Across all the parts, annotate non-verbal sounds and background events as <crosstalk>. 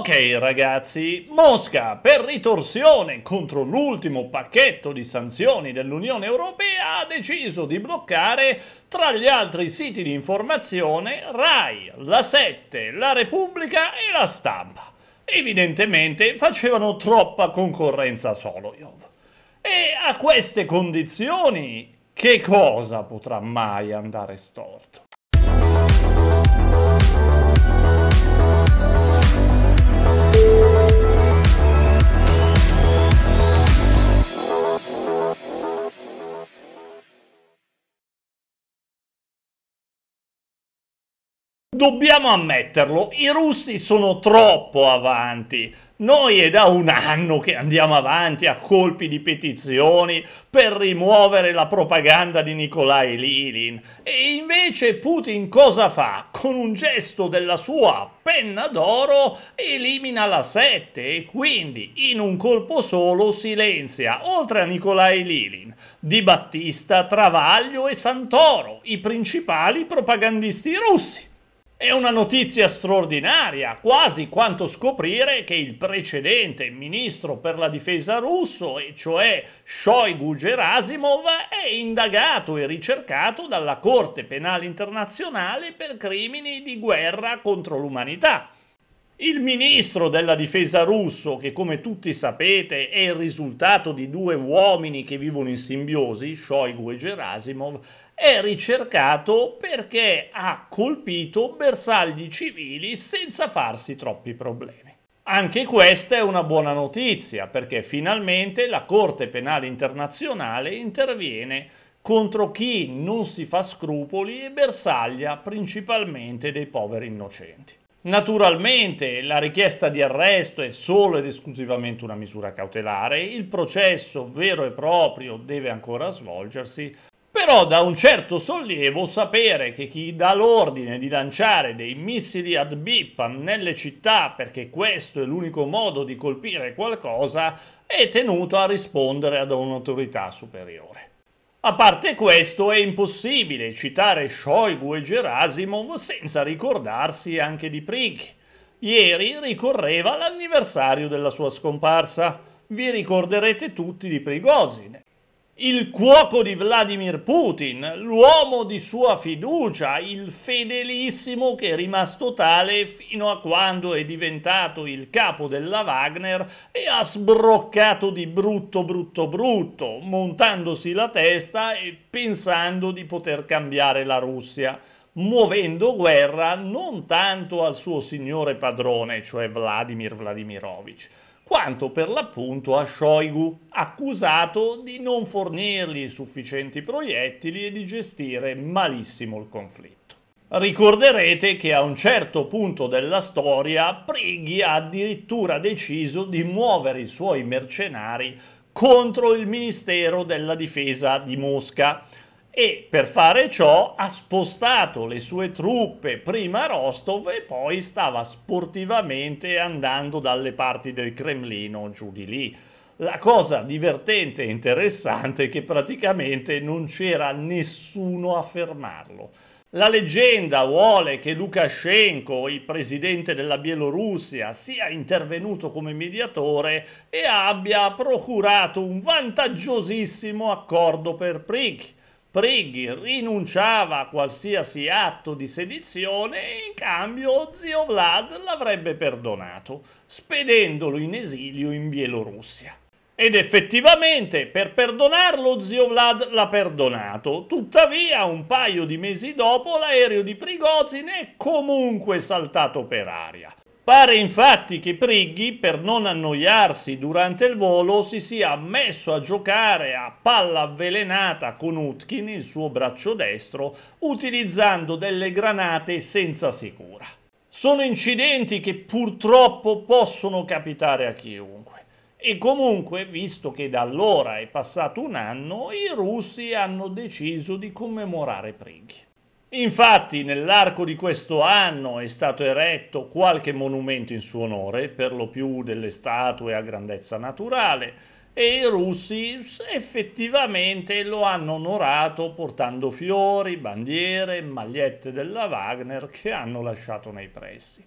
Ok ragazzi, Mosca per ritorsione contro l'ultimo pacchetto di sanzioni dell'Unione Europea ha deciso di bloccare tra gli altri siti di informazione RAI, La 7, La Repubblica e La Stampa. Evidentemente facevano troppa concorrenza a Soloyov. E a queste condizioni che cosa potrà mai andare storto? Dobbiamo ammetterlo, i russi sono troppo avanti. Noi è da un anno che andiamo avanti a colpi di petizioni per rimuovere la propaganda di Nikolai Lilin. E invece Putin cosa fa? Con un gesto della sua penna d'oro elimina la 7 e quindi in un colpo solo silenzia, oltre a Nikolai Lilin, Di Battista, Travaglio e Santoro, i principali propagandisti russi. È una notizia straordinaria, quasi quanto scoprire che il precedente ministro per la difesa russo, e cioè Shoigu Gerasimov, è indagato e ricercato dalla Corte Penale Internazionale per crimini di guerra contro l'umanità. Il ministro della difesa russo, che come tutti sapete è il risultato di due uomini che vivono in simbiosi, Shoigu e Gerasimov, è ricercato perché ha colpito bersagli civili senza farsi troppi problemi. Anche questa è una buona notizia perché finalmente la Corte Penale Internazionale interviene contro chi non si fa scrupoli e bersaglia principalmente dei poveri innocenti. Naturalmente la richiesta di arresto è solo ed esclusivamente una misura cautelare, il processo vero e proprio deve ancora svolgersi, però da un certo sollievo sapere che chi dà l'ordine di lanciare dei missili ad BIPAM nelle città perché questo è l'unico modo di colpire qualcosa è tenuto a rispondere ad un'autorità superiore. A parte questo è impossibile citare Shoigu e Gerasimov senza ricordarsi anche di Prigg. Ieri ricorreva l'anniversario della sua scomparsa. Vi ricorderete tutti di Prigozhin il cuoco di Vladimir Putin, l'uomo di sua fiducia, il fedelissimo che è rimasto tale fino a quando è diventato il capo della Wagner e ha sbroccato di brutto brutto brutto, montandosi la testa e pensando di poter cambiare la Russia muovendo guerra non tanto al suo signore padrone, cioè Vladimir Vladimirovich, quanto per l'appunto a Shoigu, accusato di non fornirgli sufficienti proiettili e di gestire malissimo il conflitto. Ricorderete che a un certo punto della storia Prighi ha addirittura deciso di muovere i suoi mercenari contro il Ministero della Difesa di Mosca, e per fare ciò ha spostato le sue truppe prima a Rostov e poi stava sportivamente andando dalle parti del Cremlino giù di lì. La cosa divertente e interessante è che praticamente non c'era nessuno a fermarlo. La leggenda vuole che Lukashenko, il presidente della Bielorussia, sia intervenuto come mediatore e abbia procurato un vantaggiosissimo accordo per Prik Prighi rinunciava a qualsiasi atto di sedizione e in cambio zio Vlad l'avrebbe perdonato, spedendolo in esilio in Bielorussia. Ed effettivamente per perdonarlo zio Vlad l'ha perdonato, tuttavia un paio di mesi dopo l'aereo di Prigozhin è comunque saltato per aria. Pare infatti che Prighi, per non annoiarsi durante il volo, si sia messo a giocare a palla avvelenata con Utkin, il suo braccio destro, utilizzando delle granate senza sicura. Sono incidenti che purtroppo possono capitare a chiunque. E comunque, visto che da allora è passato un anno, i russi hanno deciso di commemorare Prighi. Infatti nell'arco di questo anno è stato eretto qualche monumento in suo onore, per lo più delle statue a grandezza naturale, e i russi effettivamente lo hanno onorato portando fiori, bandiere, magliette della Wagner che hanno lasciato nei pressi.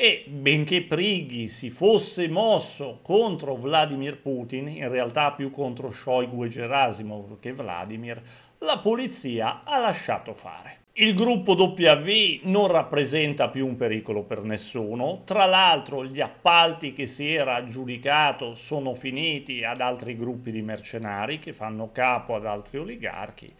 E benché Prighi si fosse mosso contro Vladimir Putin, in realtà più contro Shoigu e Gerasimov che Vladimir, la polizia ha lasciato fare. Il gruppo W non rappresenta più un pericolo per nessuno, tra l'altro gli appalti che si era aggiudicato sono finiti ad altri gruppi di mercenari che fanno capo ad altri oligarchi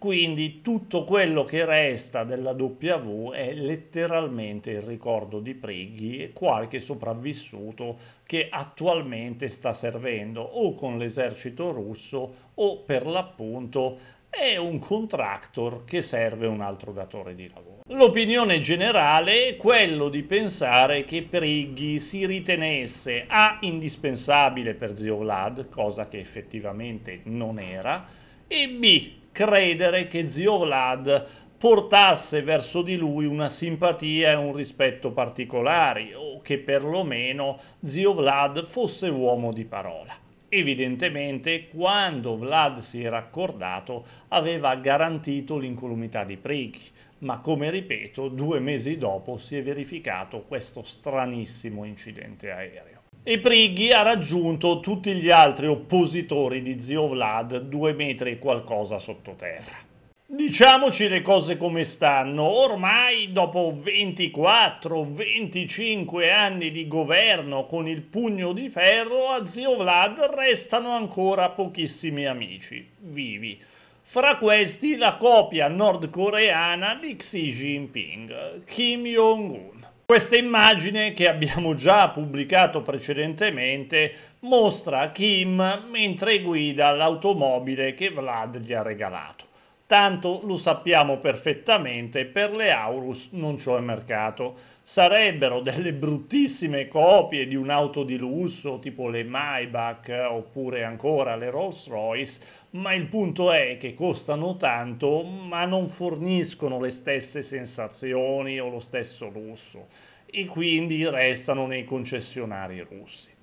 quindi tutto quello che resta della W è letteralmente il ricordo di Prighi e qualche sopravvissuto che attualmente sta servendo o con l'esercito russo o per l'appunto è un contractor che serve un altro datore di lavoro. L'opinione generale è quello di pensare che Prighi si ritenesse A indispensabile per Zio Vlad, cosa che effettivamente non era, e B credere che zio Vlad portasse verso di lui una simpatia e un rispetto particolari o che perlomeno zio Vlad fosse uomo di parola. Evidentemente, quando Vlad si era accordato, aveva garantito l'incolumità di Prichi, ma come ripeto, due mesi dopo si è verificato questo stranissimo incidente aereo e Prighi ha raggiunto tutti gli altri oppositori di zio Vlad due metri e qualcosa sottoterra. Diciamoci le cose come stanno, ormai dopo 24-25 anni di governo con il pugno di ferro a zio Vlad restano ancora pochissimi amici, vivi. Fra questi la copia nordcoreana di Xi Jinping, Kim Jong-un. Questa immagine che abbiamo già pubblicato precedentemente mostra Kim mentre guida l'automobile che Vlad gli ha regalato. Tanto lo sappiamo perfettamente, per le Aurus non c'è mercato. Sarebbero delle bruttissime copie di un'auto di lusso, tipo le Maybach oppure ancora le Rolls Royce, ma il punto è che costano tanto ma non forniscono le stesse sensazioni o lo stesso lusso e quindi restano nei concessionari russi.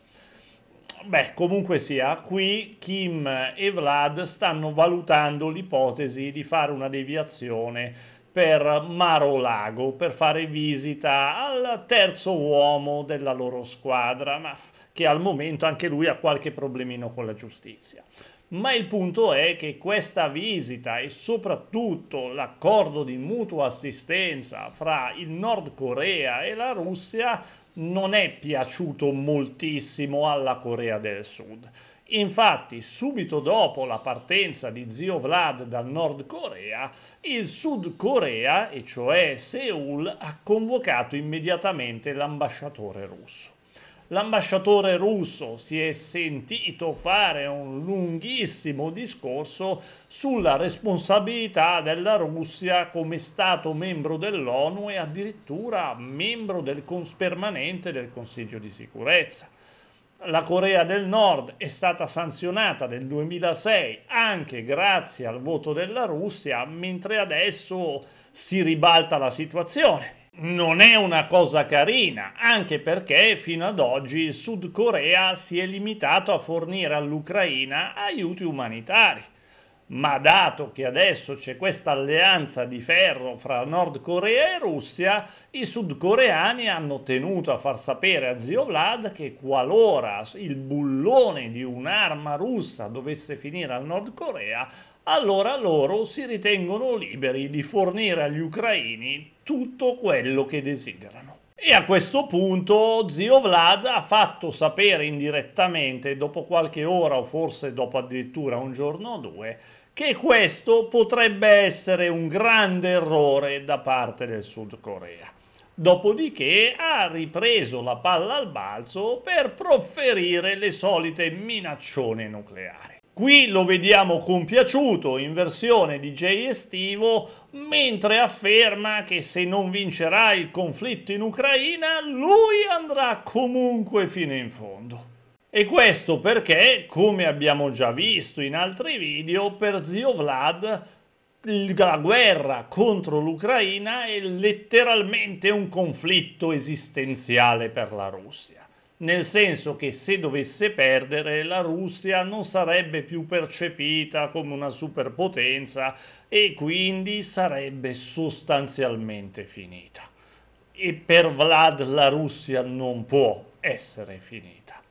Beh, comunque sia, qui Kim e Vlad stanno valutando l'ipotesi di fare una deviazione per Maro Lago, per fare visita al terzo uomo della loro squadra, ma che al momento anche lui ha qualche problemino con la giustizia. Ma il punto è che questa visita e soprattutto l'accordo di mutua assistenza fra il Nord Corea e la Russia non è piaciuto moltissimo alla Corea del Sud. Infatti, subito dopo la partenza di zio Vlad dal Nord Corea, il Sud Corea, e cioè Seoul, ha convocato immediatamente l'ambasciatore russo l'ambasciatore russo si è sentito fare un lunghissimo discorso sulla responsabilità della Russia come Stato membro dell'ONU e addirittura membro del cons- permanente del Consiglio di sicurezza. La Corea del Nord è stata sanzionata nel 2006 anche grazie al voto della Russia, mentre adesso si ribalta la situazione non è una cosa carina, anche perché fino ad oggi il Sud Corea si è limitato a fornire all'Ucraina aiuti umanitari. Ma dato che adesso c'è questa alleanza di ferro fra Nord Corea e Russia, i sudcoreani hanno tenuto a far sapere a zio Vlad che qualora il bullone di un'arma russa dovesse finire al Nord Corea, allora loro si ritengono liberi di fornire agli ucraini tutto quello che desiderano. E a questo punto zio Vlad ha fatto sapere indirettamente, dopo qualche ora o forse dopo addirittura un giorno o due, che questo potrebbe essere un grande errore da parte del Sud Corea. Dopodiché ha ripreso la palla al balzo per profferire le solite minaccione nucleari. Qui lo vediamo compiaciuto in versione DJ estivo, mentre afferma che se non vincerà il conflitto in Ucraina, lui andrà comunque fino in fondo. E questo perché, come abbiamo già visto in altri video, per zio Vlad la guerra contro l'Ucraina è letteralmente un conflitto esistenziale per la Russia nel senso che se dovesse perdere la Russia non sarebbe più percepita come una superpotenza e quindi sarebbe sostanzialmente finita. E per Vlad la Russia non può essere finita.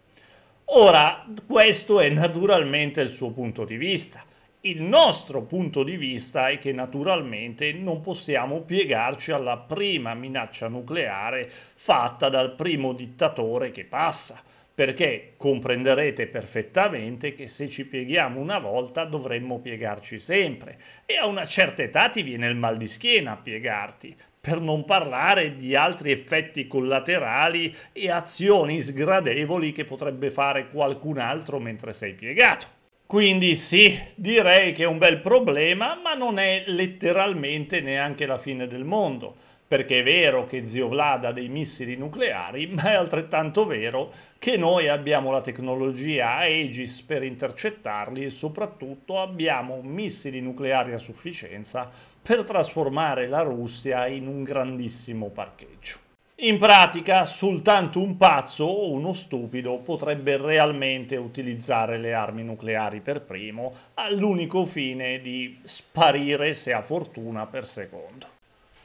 Ora, questo è naturalmente il suo punto di vista. Il nostro punto di vista è che naturalmente non possiamo piegarci alla prima minaccia nucleare fatta dal primo dittatore che passa perché comprenderete perfettamente che se ci pieghiamo una volta dovremmo piegarci sempre e a una certa età ti viene il mal di schiena a piegarti, per non parlare di altri effetti collaterali e azioni sgradevoli che potrebbe fare qualcun altro mentre sei piegato. Quindi sì, direi che è un bel problema, ma non è letteralmente neanche la fine del mondo, perché è vero che zio Vlad ha dei missili nucleari, <laughs> ma è altrettanto vero che noi abbiamo la tecnologia Aegis per intercettarli e soprattutto abbiamo missili nucleari a sufficienza per trasformare la Russia in un grandissimo parcheggio. In pratica soltanto un pazzo o uno stupido potrebbe realmente utilizzare le armi nucleari per primo all'unico fine di sparire se ha fortuna per secondo.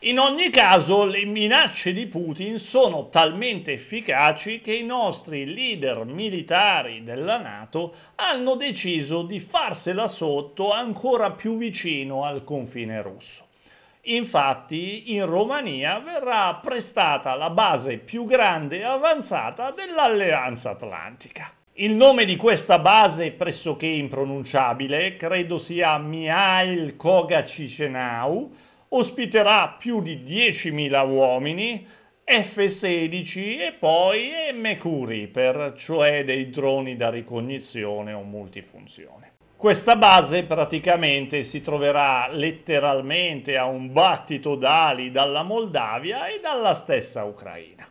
In ogni caso le minacce di Putin sono talmente efficaci che i nostri leader militari della Nato hanno deciso di farsela sotto ancora più vicino al confine russo. Infatti in Romania verrà prestata la base più grande e avanzata dell'Alleanza Atlantica. Il nome di questa base, pressoché impronunciabile, credo sia Mihail Kogacicenau, ospiterà più di 10.000 uomini, F-16 e poi MQ Reaper, cioè dei droni da ricognizione o multifunzione questa base praticamente si troverà letteralmente a un battito d'ali dalla Moldavia e dalla stessa Ucraina.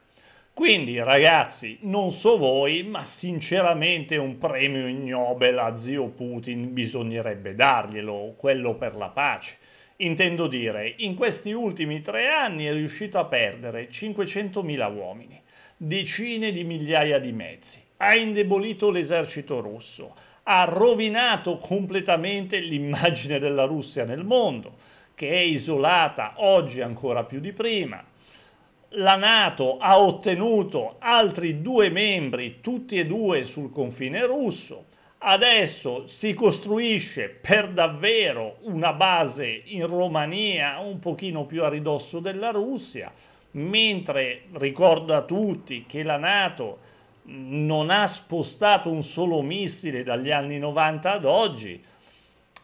Quindi ragazzi, non so voi, ma sinceramente un premio ignobile a zio Putin bisognerebbe darglielo, quello per la pace. Intendo dire, in questi ultimi tre anni è riuscito a perdere 500.000 uomini, decine di migliaia di mezzi, ha indebolito l'esercito russo, ha rovinato completamente l'immagine della Russia nel mondo, che è isolata oggi ancora più di prima. La Nato ha ottenuto altri due membri, tutti e due sul confine russo. Adesso si costruisce per davvero una base in Romania un pochino più a ridosso della Russia, mentre ricordo a tutti che la Nato non ha spostato un solo missile dagli anni 90 ad oggi,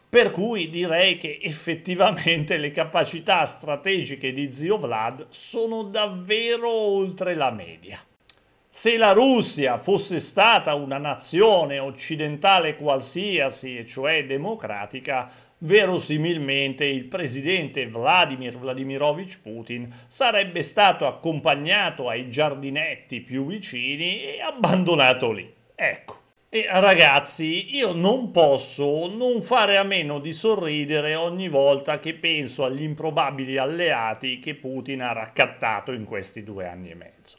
per cui direi che effettivamente le capacità strategiche di zio Vlad sono davvero oltre la media. Se la Russia fosse stata una nazione occidentale qualsiasi, e cioè democratica, Verosimilmente il presidente Vladimir Vladimirovich Putin sarebbe stato accompagnato ai giardinetti più vicini e abbandonato lì. Ecco. E ragazzi, io non posso non fare a meno di sorridere ogni volta che penso agli improbabili alleati che Putin ha raccattato in questi due anni e mezzo.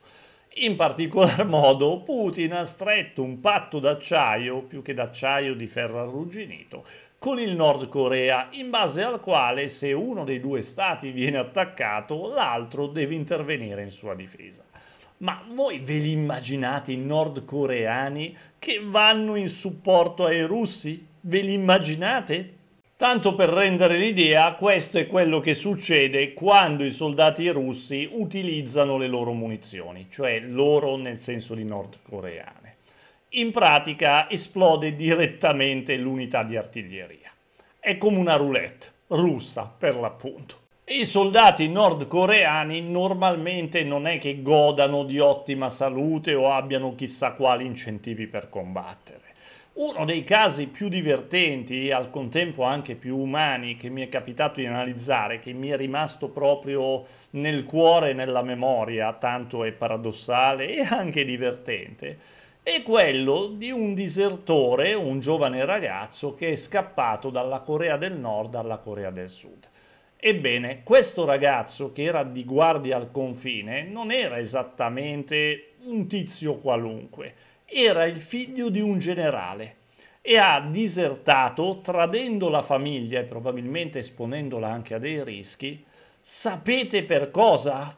In particolar <laughs> modo Putin ha stretto un patto d'acciaio, più che d'acciaio di ferro arrugginito, con il Nord Corea, in base al quale se uno dei due stati viene attaccato, l'altro deve intervenire in sua difesa. Ma voi ve li immaginate i nordcoreani che vanno in supporto ai russi? Ve li immaginate? Tanto per rendere l'idea, questo è quello che succede quando i soldati russi utilizzano le loro munizioni, cioè loro nel senso di nordcoreane. In pratica esplode direttamente l'unità di artiglieria. È come una roulette, russa per l'appunto. I soldati nordcoreani normalmente non è che godano di ottima salute o abbiano chissà quali incentivi per combattere. Uno dei casi più divertenti e al contempo anche più umani che mi è capitato di analizzare, che mi è rimasto proprio nel cuore e nella memoria, tanto è paradossale e anche divertente, è quello di un disertore, un giovane ragazzo che è scappato dalla Corea del Nord alla Corea del Sud. Ebbene, questo ragazzo che era di guardia al confine non era esattamente un tizio qualunque era il figlio di un generale e ha disertato, tradendo la famiglia e probabilmente esponendola anche a dei rischi, sapete per cosa?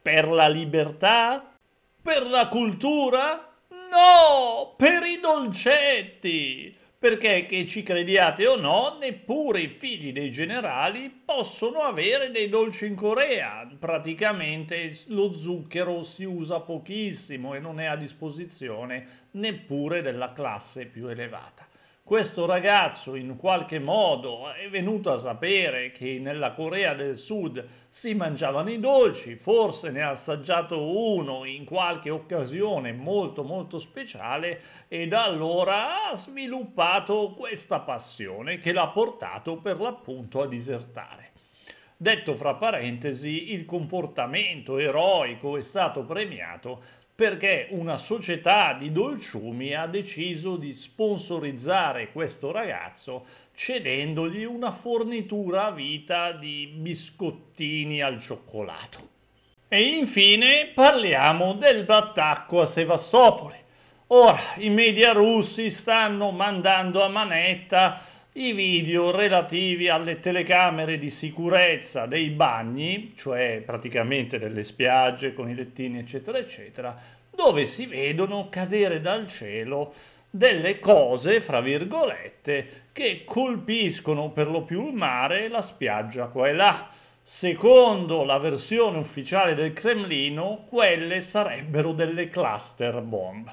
Per la libertà? Per la cultura? No! Per i dolcetti! perché che ci crediate o no, neppure i figli dei generali possono avere dei dolci in Corea. Praticamente lo zucchero si usa pochissimo e non è a disposizione neppure della classe più elevata questo ragazzo in qualche modo è venuto a sapere che nella Corea del Sud si mangiavano i dolci, forse ne ha assaggiato uno in qualche occasione molto molto speciale e da allora ha sviluppato questa passione che l'ha portato per l'appunto a disertare. Detto fra parentesi, il comportamento eroico è stato premiato perché una società di dolciumi ha deciso di sponsorizzare questo ragazzo cedendogli una fornitura a vita di biscottini al cioccolato. E infine parliamo dell'attacco a Sevastopoli. Ora, i media russi stanno mandando a manetta i video relativi alle telecamere di sicurezza dei bagni, cioè praticamente delle spiagge con i lettini eccetera eccetera, dove si vedono cadere dal cielo delle cose, fra virgolette, che colpiscono per lo più il mare e la spiaggia qua e là. Secondo la versione ufficiale del Cremlino, quelle sarebbero delle cluster bomb.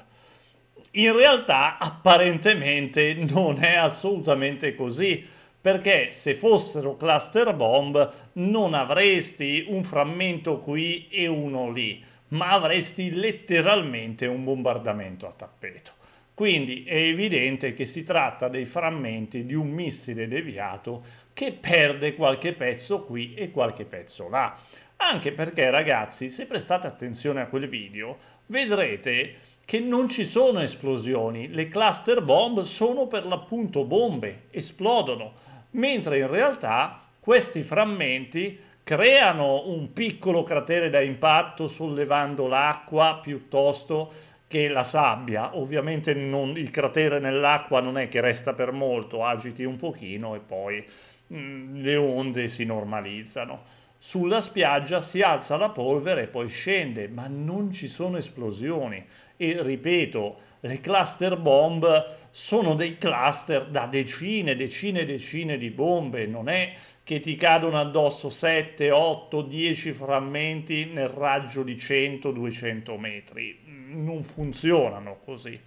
In realtà apparentemente non è assolutamente così perché se fossero cluster bomb non avresti un frammento qui e uno lì, ma avresti letteralmente un bombardamento a tappeto. Quindi è evidente che si tratta dei frammenti di un missile deviato che perde qualche pezzo qui e qualche pezzo là. Anche perché ragazzi, se prestate attenzione a quel video, vedrete che non ci sono esplosioni, le cluster bomb sono per l'appunto bombe, esplodono, mentre in realtà questi frammenti creano un piccolo cratere da impatto sollevando l'acqua piuttosto che la sabbia. Ovviamente non, il cratere nell'acqua non è che resta per molto, agiti un pochino e poi mh, mm, le onde si normalizzano sulla spiaggia si alza la polvere e poi scende, ma non ci sono esplosioni. E ripeto, le cluster bomb sono dei cluster da decine, decine e decine di bombe, non è che ti cadono addosso 7, 8, 10 frammenti nel raggio di 100-200 metri, non funzionano così.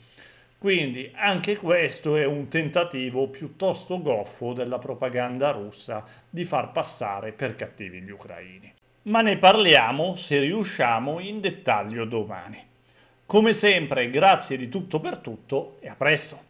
Quindi anche questo è un tentativo piuttosto goffo della propaganda russa di far passare per cattivi gli ucraini. Ma ne parliamo, se riusciamo, in dettaglio domani. Come sempre, grazie di tutto per tutto e a presto!